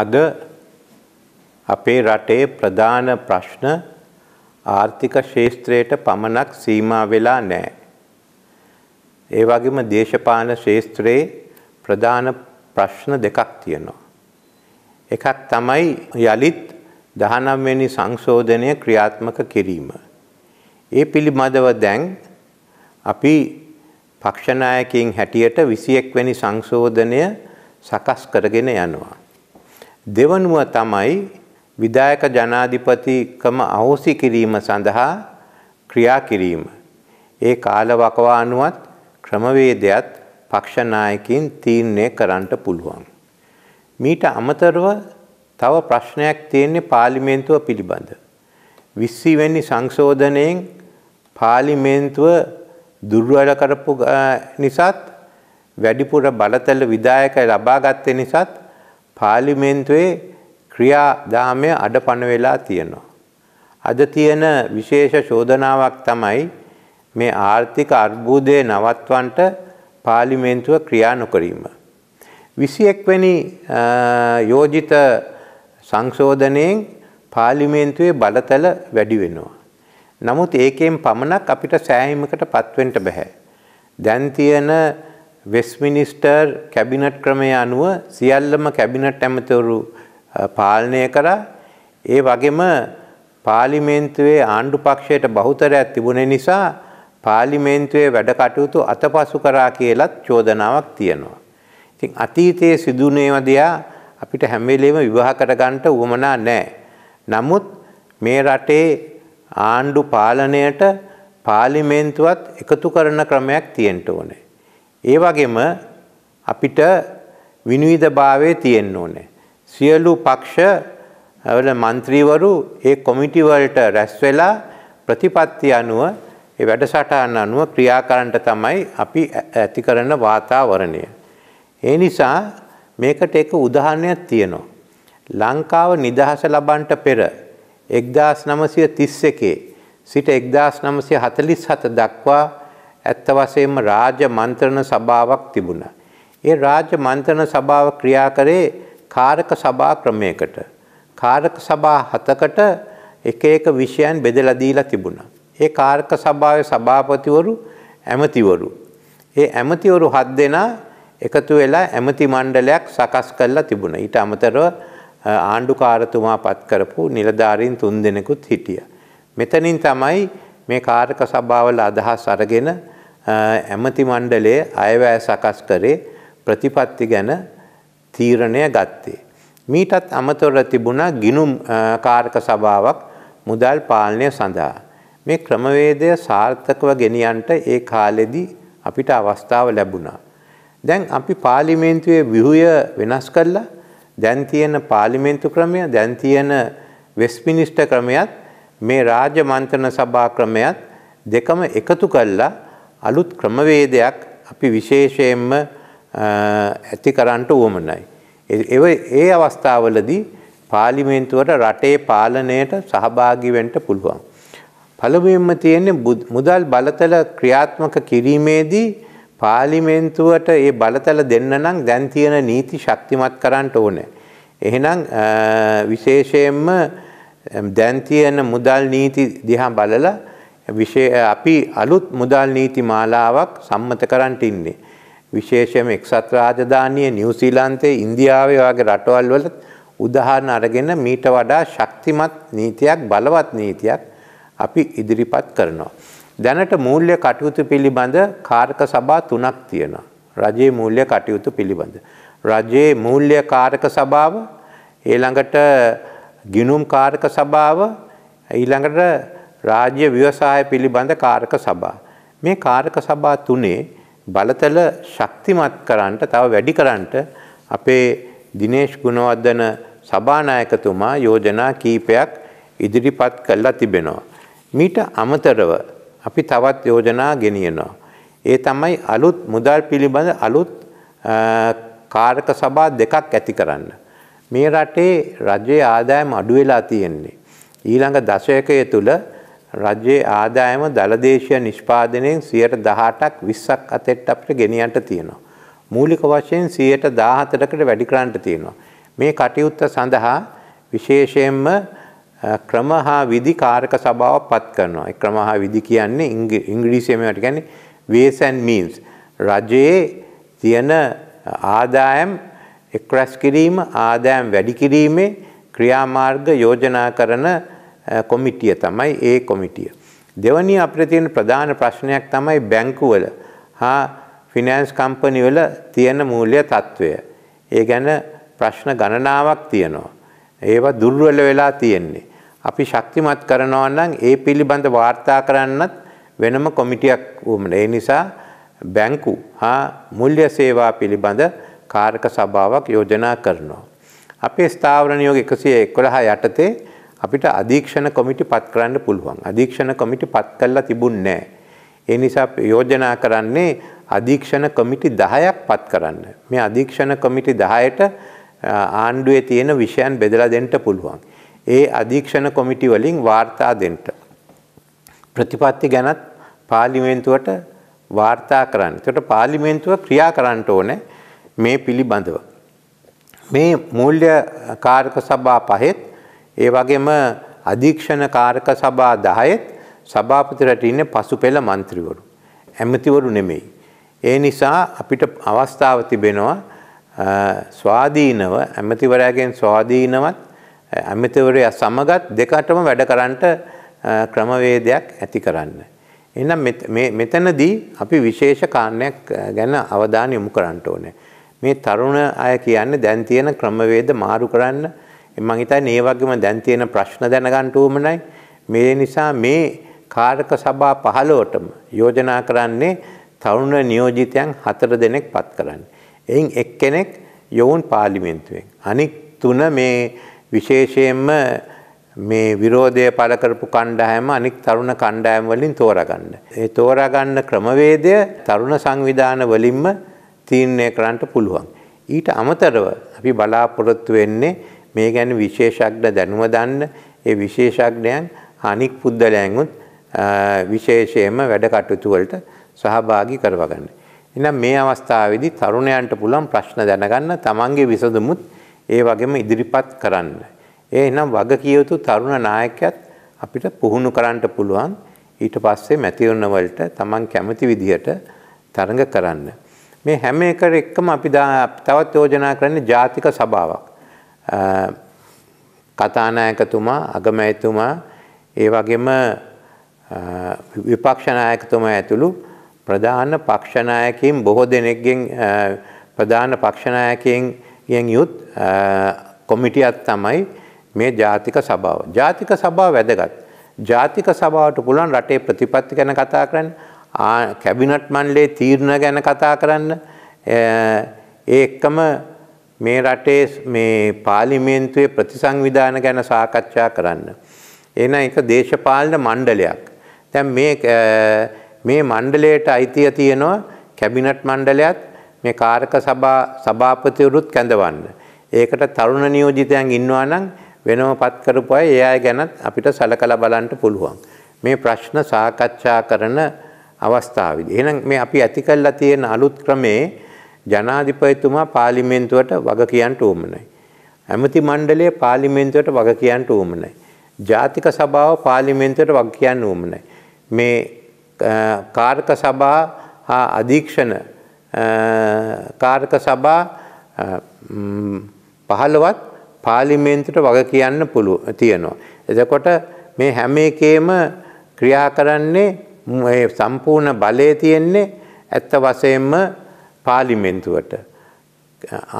අද අපේ රටේ ප්‍රධාන ප්‍රශ්න ආර්ථික ශේෂත්‍රයට පමණක් සීමා වෙලා නෑ. ඒ වගේම දේශපාන ශේෂත්‍රයේ ප්‍රධාන ප්‍රශ්න දෙකක් තියෙනවා. එකක් තමයි යළිත් දහනම්වැනි සංශෝධනය ක්‍රියාත්මක කිරීම. ඒ පිළිබඳව දැන් අපි පක්ෂනායකින් හැටියට විසියෙක්වැනි සංශෝධනය සකස් කරගෙන යනවා. දෙවනුව තමයි විදායක ජනාධිපතිකම අහෝසි කිරීම සඳහා ක්‍රියා කිරීම. ඒ කාල වකවානුවත් ක්‍රමවේදයත් පක්ෂනායකින් තීරණය කරන්නට පුළුවන්. මීට අමතරව තව ප්‍රශ්නයක් තියෙන්නේ පාර්ලිමේන්තුව පිළිබඳ. විස්සීවැනි සංශෝධනයෙන් පාර්ලිමේන්තුව දුර්වල කරපු නිසාත් වැඩිපුර බලතල විදායක ලබාගත්තේ නිසාත් පාර්ලිමේන්තුවේ ක්‍රියාදාමය අඩපණ වෙලා තියෙනවා. අද තියෙන විශේෂ ශෝධනාවක් තමයි මේ ආර්ථික අර්බුදය නවත්වන්ට පාර්ලිමේන්තුව ක්‍රියා නොකිරීම. 21 වෙනි යෝජිත සංශෝධනයෙන් පාර්ලිමේන්තුවේ බලතල වැඩි වෙනවා. නමුත් ඒකෙන් පමණක් අපිට සෑහීමකට පත්වෙන්න බෑ. දැන් තියෙන වෙස්මිනිස්ටර් කැබිනට් ක්‍රමය අනුව සියල්ලම කැබිනට් ඇමතවරු පාලනය කරා ඒ වගේම පාලිමේන්තුවේ ආණ්ඩු පක්ෂයට බහුතරයක් තිබුණේ නිසා පාලිමේන්තුවේ වැඩ කටයුතු අතපසු කරා කියලත් චෝදනාවක් තියෙනවා. ඉතින් අතීතයේ සිදුනේවා දෙයා අපිට හැම වෙලේම විවාහ කරගන්න උවමනා නැහැ. නමුත් මේ රටේ ආණ්ඩු පාලනයට පාර්ලිමේන්තුවත් එකතු කරන ක්‍රමයක් තියෙන්න ඕනේ. ඒ වගේම අපිට විනිවිධභාවය තියෙන්න ඕනේ. සියලු පක්ෂ වල මන්ත්‍රීවරු ඒ කොමිටි වලට රැස් වෙලා ප්‍රතිපත්ති අනුව ඒ වැඩසටහන අනුව ක්‍රියා කරන්නට තමයි අපි ඇති කරන වාතාවරණය. ඒ නිසා මේකට එක උදාහරණයක් තියෙනවා. ලංකාව නිදහස ලබන්ට පෙර 1931 සිට 1947 දක්වා ඇත්ත වශයෙන්ම රාජ්‍ය මන්ත්‍රණ සභාවක් තිබුණා. ඒ රාජ්‍ය මන්ත්‍රණ සභාව ක්‍රියා කරේ කාරක සභා ක්‍රමයකට. කාරක සභා හතකට එක එක විෂයන් බෙදලා දීලා තිබුණා. ඒ කාරක සභාවේ සභාපතිවරු ඇමතිවරු. ඒ ඇමතිවරු හත් දෙනා එකතු වෙලා ඇමති මණ්ඩලයක් සකස් කරලා තිබුණා. ඊට අමතරව ආණ්ඩුකාරතුමා පත් කරපු නිලධාරීන් තුන් දෙනෙකුත් හිටියා. මෙතනින් තමයි මේ කාරක සභාවල අදහස් අරගෙන ඇමති මණ්ඩලයේ අයවැය සකස් කරේ ප්‍රතිපත්ති ගැන තීරණය ගත්තේ. මීටත් අමතොර තිබුණා ගිනුම් කාර්ක සභාවක් මුදල් පාලනය සඳහා. මේ ක්‍රමවේදය සාර්ථකව ගෙනියන්ට ඒ කාලෙදි අපිට අවස්ථාව ලැබුණා. දැන් අපි පාලිමේන්තුවේ විහුය වෙනස් කරලා දැන් තියෙන පාලිමේන්තු ක්‍රමය දැන් තියෙන වෙස්මිනිස්ට ක්‍රමයත් මේ රාජ්‍ය මන්ත්‍රණ සභා ක්‍රමයත් දෙකම එකතු කළා අලුත් ක්‍රමවේදයක් අපි විශේෂයෙන්ම ඇති කරන්නට වුවමනයි. ඒ අවස්ථාවලදී පාලිමේන්තුවට රටේ පාලනයට සහභාගිවෙන්ට පුළුවන්. පළමුවෙන්ම තියෙන්නේ මුදල් බලතල ක්‍රියාත්මක කිරීමේදී පාලිමේන්තුවට ඒ බලතල දෙන්න නම් දැන් තියෙන නීති ශක්තිමත් කරන්නට ඕනේ. එහෙනම් විශේෂයෙන්ම දැන් තියෙන මුදල් නීති දිහා බලලා අපි අලුත් මුදල් නීති මාලාවක් සම්මත කරන්නට ඉන්නේ. විශේෂයෙන්ම එක්සත් රාජධානිය නිව්සීලන්තේ ඉන්දියාවේ වගේ රටවල් වල උදාහරණ අරගෙන මීට වඩා ශක්තිමත් නීතියක් බලවත් නීතියක් අපි ඉදිරිපත් කරනවා. දැනට මූල්‍ය කටයුතු පිළිබඳ කාර්ක සභා තුනක් තියෙනවා. රජයේ මූල්‍ය කටයුතු පිළිබඳ. රජයේ මූල්‍ය කාරක සභාව ඊළඟට ගිනුම් කාරක සභාව ඊළඟට රාජ්‍ය ව්‍යවසාය පිළිබඳ කාරක සභා. මේ කාරක සභා තුනේ බලතල ශක්තිමත් කරන්නට තව වැඩි කරන්නට අපේ දිනේශ් ගුණවර්ධන සභානායකතුමා යෝජනා කීපයක් ඉදිරිපත් කළා තිබෙනවා. මීට අමතරව අපි තවත් යෝජනා ගෙනියනවා. ඒ තමයි අලුත් මුදල් පිළිබඳ අලුත් කාරක සභා දෙකක් ඇති කරන්න. මේ රටේ රජයේ ආදායම අඩු වෙලා තියෙන්නේ. ඊළඟ දශකයේ තුල රජයේ ආදායම දළදේශය නිෂ්පාදනයෙන් සියයට දහටක් විස්සක් අතෙට් අපිට ගෙනියන්ට තියෙනවා. මූලික වශයෙන් සියයට දාහතරකට වැඩිකරන්ට තියෙනවා. මේ කටයුත්ත සඳහා විශේෂයෙන්ම ක්‍රම හා විදි කාරක සභාව පත් කරනවා. ක්‍රම හා විදි කියන්නේ ඉංග්‍රීසියෙන් මේවට කියන්නේ ways and means. රජයේ තියෙන ආදායම් එක්රැස් කිරීම ආදායම් වැඩි කිරීමේ ක්‍රියාමාර්ග යෝජනා කරන කොමිටිය තමයි ඒ කොමිටිය. දෙවනි අපිට තියෙන ප්‍රධාන ප්‍රශ්නයක් තමයි බැංකුවල හා ෆිනෑන්ස් කම්පනිවල තියෙන මූල්‍ය තත්ත්වය. ඒ ගැන ප්‍රශ්න ගණනාවක් තියෙනවා. ඒවා දුර්වල වෙලා තියෙන්නේ. අපි ශක්තිමත් කරනවා නම් ඒ පිළිබඳ වාර්තා කරන්නත් වෙනම කොමිටියක් වුමන. ඒ නිසා බැංකු හා මුල්්‍ය සේවා පිළිබඳ කාරක සභාවක් යෝජනා කරනවා. අපේ ස්ථාවර නියෝග 111 යටතේ අපිට අධීක්ෂණ කොමිටි පත් කරන්න පුළුවන්. අධීක්ෂණ කොමිටි පත් කළා තිබුණ නෑ. ඒ නිසා යෝජනා කරන්නේ අධීක්ෂණ කොමිටි 10ක් පත් කරන්න. මේ අධීක්ෂණ කොමිටි 10ට ආණ්ඩුවේ තියෙන විෂයන් බෙදලා දෙන්න පුළුවන්. ඒ අධීක්ෂණ කොමිටි වලින් වාර්තා දෙන්න. ප්‍රතිපත්ති ගැනත් පාර්ලිමේන්තුවට වාර්තා කරන්න. ඒකට පාර්ලිමේන්තුව ක්‍රියා කරන්න ඕනේ මේ පිළිබඳව. මේ මූල්‍ය කාර්ක සභා පහෙත් ඒ වගේම අධීක්ෂණ කාරක සභා 10ෙත් සභාපතිරට ඉන්නේ පසුපෙළ മന്ത്രിවරු. ඇමතිවරු නෙමෙයි. ඒ නිසා අපිට අවස්ථාව තිබෙනවා ස්වාධීනව ඇමතිවරයාගෙන් ස්වාධීනවත් ඇමතිවරයා සමගත් දෙකටම වැඩ කරන්නට ක්‍රමවේදයක් ඇති කරන්න. එහෙනම් මෙතනදී අපි විශේෂ කාරණයක් ගැන අවධානය යොමු කරන්න ඕනේ. මේ තරුණ අය කියන්නේ දැන් තියෙන ක්‍රමවේද මාරු කරන්න මම හිතන්නේ මේ වගේම දැන් තියෙන ප්‍රශ්න දැනගන්න උවමනයි. මේ නිසා මේ කාර්ක සභා 15ටම යෝජනා කරන්නේ තරුණ නියෝජිතයන් 4 දෙනෙක් පත් කරන්න. එයින් එක්කෙනෙක් යොවුන් පාර්ලිමේන්තුවෙන්. අනික් තුන මේ විශේෂයෙන්ම මේ විරෝධය පළ කරපු කණ්ඩායම අනික් තරුණ කණ්ඩායම් වලින් තෝරගන්න. ඒ තෝරාගන්න ක්‍රමවේදය තරුණ සංවිධාන වලින්ම තීරණය කරන්නට පුළුවන්. ඊට අමතරව අපි බලාපොරොත්තු වෙන්නේ මේ ගැන විශේෂඥ දැනුම දන්න ඒ විශේෂඥයන් අනික් පුද්දලයන්ුත් විශේෂයෙන්ම වැඩ කටයුතු වලට සහභාගී කරවගන්න. එහෙනම් මේ අවස්ථාවේදී තරුණයන්ට පුළුවන් ප්‍රශ්න දැනගන්න තමන්ගේ විසඳුමුත් ඒ වගේම ඉදිරිපත් කරන්න. ඒ එහෙනම් වගකිය යුතු තරුණ නායකයත් අපිට පුහුණු කරන්න පුළුවන් ඊට පස්සේ මැතිවරණ වලට තමන් කැමති විදිහට තරඟ කරන්න. මේ හැම එකර එක්කම අපි තවත් යෝජනා කරන්නේ ජාතික සභාවක්. කතානායකතුමා අගමැතිතුමා ඒ වගේම විපක්ෂනායකතුමා ඇතුළු ප්‍රධාන පක්ෂනායකින් බොහෝ දෙනෙක්ගෙන් ප්‍රධාන පක්ෂනායකයෙන් යුත් කොමිටියක් තමයි මේ ජාතික සභාව. ජාතික සභාව වැදගත්. ජාතික සභාවට පුළුවන් රටේ ප්‍රතිපත්ති ගැන කතා කරන්න, කැබිනට් මණ්ඩලයේ තීරණ ගැන කතා කරන්න, ඒ එක්කම මේ රටේ මේ පාර්ලිමේන්තුවේ ප්‍රතිසංවිධාන ගැන සාකච්ඡා කරන්න. එන එක දේශපාලන මණ්ඩලයක්. දැන් මේ මේ මණ්ඩලයට අයිතිය තියෙනවා කැබිනට් මණ්ඩලයත් මේ කාර්ක සභා සභාපතිවරුත් කැඳවන්න. ඒකට තරුණ නියෝජිතයන් ඉන්නවා නම් වෙනම පත් කරපු අය ඒ අය ගැනත් අපිට සලකලා බලන්න පුළුවන්. මේ ප්‍රශ්න සාකච්ඡා කරන අවස්ථාවේදී. එහෙනම් මේ අපි ඇති කළා තියෙන අලුත් ක්‍රමේ ජනාධිපතිතුමා පාර්ලිමේන්තුවට වග කියන්න ඕමනයි. ඇමති මණ්ඩලය පාර්ලිමේන්තුවට වග කියන්න ඕමනයි. ජාතික සභාව පාර්ලිමේන්තුවට වග කියන්න ඕමනයි. මේ කාර්ක සභා හා අධීක්ෂණ කාර්ක සභා පහළවත් පාර්ලිමේන්තුවට වග කියන්න පුළුව තියෙනවා. එතකොට මේ හැම එකේම ක්‍රියා කරන්නේ සම්පූර්ණ බලය තියෙන්නේ ඇත්ත වශයෙන්ම පාලිමෙන්තුවට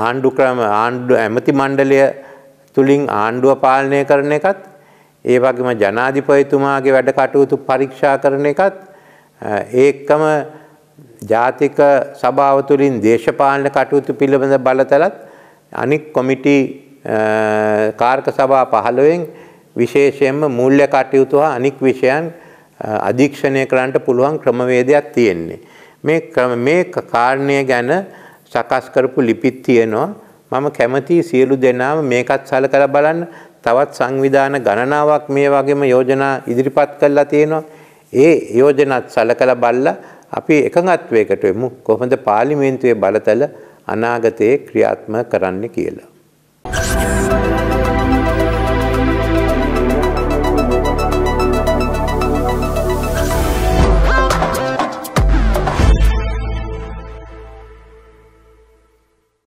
ආණ්ඩු ක්‍රම ආණ්ඩු ඇමති මණ්ඩලය තුළින් ආණ්ඩුව පාලනය කරන එකත් ඒ වගේම ජනාධිපතිතුමාගේ වැඩ කටයුතු පරීක්ෂා කරන එකත් ඒකම ජාතික සභාව තුළින් දේශපාලන කටයුතු පිළිබඳ බලතලත් අනික් කොමිටි කාර්ක සභා පහළොවෙන් විශේෂයෙන්ම මූල්‍ය කටයුතු හා අනික් විෂයන් අධීක්ෂණය කරන්නට පුළුවන් ක්‍රමවේදයක් තියෙන්නේ. මේ මේ කාරණය ගැන සකස් කරපු ලිපිත් තියෙනවා. මම කැමති සියලු දෙනාම මේකත් සලකලා බලන්න. තවත් සංවිධාන ගණනාවක් මේ වගේම යෝජනා ඉදිරිපත් කරලා තියෙනවා. ඒ යෝජනාත් සලකලා බලලා අපි එකඟත්වයකට වෙමු. කොහොමද පාර්ලිමේන්තුවේ බලතල අනාගතයේ ක්‍රියාත්මක කරන්න කියලා.